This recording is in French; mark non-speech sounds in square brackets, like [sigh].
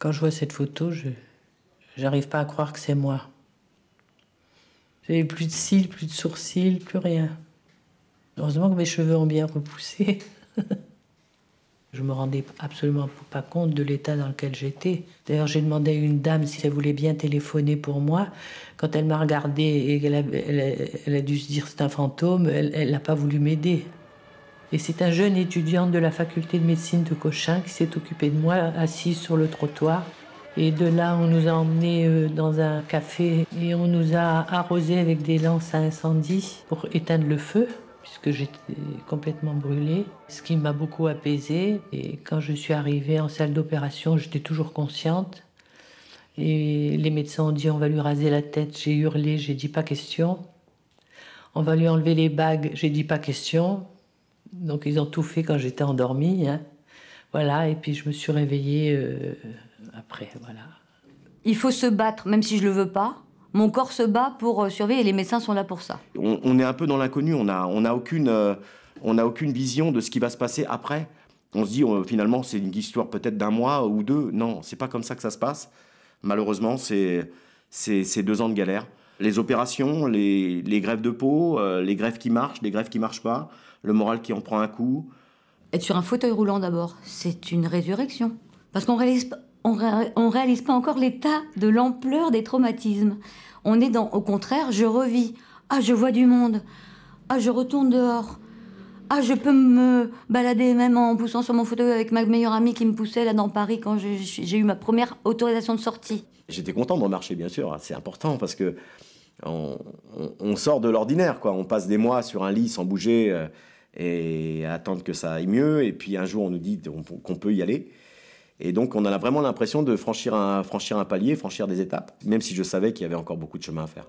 Quand je vois cette photo, je n'arrive pas à croire que c'est moi. J'avais plus de cils, plus de sourcils, plus rien. Heureusement que mes cheveux ont bien repoussé. [laughs] je me rendais absolument pas compte de l'état dans lequel j'étais. D'ailleurs, j'ai demandé à une dame si elle voulait bien téléphoner pour moi. Quand elle m'a regardé et qu'elle elle a, dû se dire c'est un fantôme, elle n'a pas voulu m'aider. Et c'est un jeune étudiant de la faculté de médecine de Cochin qui s'est occupé de moi, assis sur le trottoir. Et de là, on nous a emmenés euh, dans un café et on nous a arrosés avec des lances à incendie pour éteindre le feu, puisque j'étais complètement brûlée, ce qui m'a beaucoup apaisée. Et quand je suis arrivée en salle d'opération, j'étais toujours consciente. Et les médecins ont dit on va lui raser la tête. J'ai hurlé, j'ai dit pas question. On va lui enlever les bagues, j'ai dit pas question. Donc ils ont tout fait quand j'étais endormie. Hein. Voilà, et puis je me suis réveillée euh, après, voilà. Il faut se battre, même si je le veux pas. Mon corps se bat pour euh, survivre et les médecins sont là pour ça. On, est un peu dans l'inconnu, on n'a aucune, euh, aucune vision de ce qui va se passer après. On se dit finalement c'est une histoire peut-être d'un mois ou deux. Non, c'est pas comme ça que ça se passe. Malheureusement, c'est deux ans de galère les opérations, les, grèves de peau, euh, les grèves qui marchent, les grèves qui marchent pas, le moral qui en prend un coup. Être sur un fauteuil roulant d'abord, c'est une résurrection. Parce qu'on réalise, réalise pas encore l'état de l'ampleur des traumatismes. On est dans, au contraire, je revis. Ah, je vois du monde. Ah, je retourne dehors. Ah, je peux me balader même en poussant sur mon fauteuil avec ma meilleure amie qui me poussait là dans Paris quand j'ai eu ma première autorisation de sortie. J'étais content de remarcher, bien sûr. Hein, c'est important parce que on, sort de l'ordinaire, quoi. On passe des mois sur un lit sans bouger euh, et attendre que ça aille mieux. Et puis un jour, on nous dit qu'on peut y aller. Et donc, on a vraiment l'impression de franchir un palier, franchir des étapes, même si je savais qu'il y avait encore beaucoup de chemin à faire.